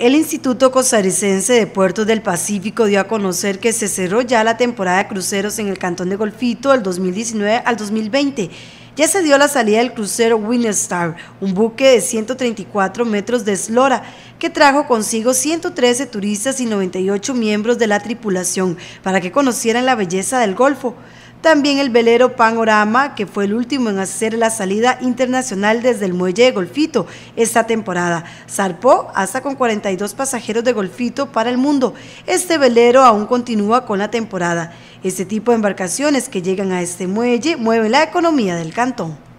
El Instituto Costarricense de Puertos del Pacífico dio a conocer que se cerró ya la temporada de cruceros en el Cantón de Golfito del 2019 al 2020. Ya se dio la salida del crucero Winterstar, un buque de 134 metros de eslora que trajo consigo 113 turistas y 98 miembros de la tripulación para que conocieran la belleza del Golfo. También el velero Panorama, que fue el último en hacer la salida internacional desde el muelle de Golfito esta temporada. Zarpó hasta con 42 pasajeros de Golfito para el mundo. Este velero aún continúa con la temporada. Este tipo de embarcaciones que llegan a este muelle mueven la economía del cantón.